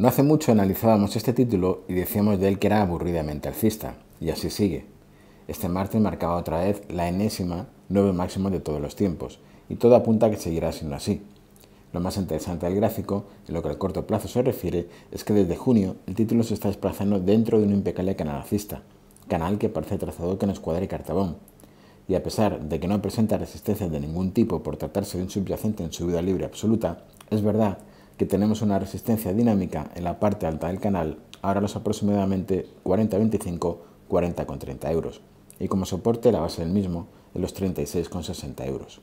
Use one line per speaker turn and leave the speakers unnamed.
No hace mucho analizábamos este título y decíamos de él que era aburridamente alcista, y así sigue. Este martes marcaba otra vez la enésima nueve máximo de todos los tiempos, y todo apunta a que seguirá siendo así. Lo más interesante del gráfico, en lo que al corto plazo se refiere, es que desde junio el título se está desplazando dentro de un impecable canal alcista, canal que parece trazado con escuadra y cartabón. Y a pesar de que no presenta resistencias de ningún tipo por tratarse de un subyacente en su vida libre absoluta, es verdad que tenemos una resistencia dinámica en la parte alta del canal, ahora los aproximadamente 40,25, 40,30 euros, y como soporte la base del mismo en los 36,60 euros.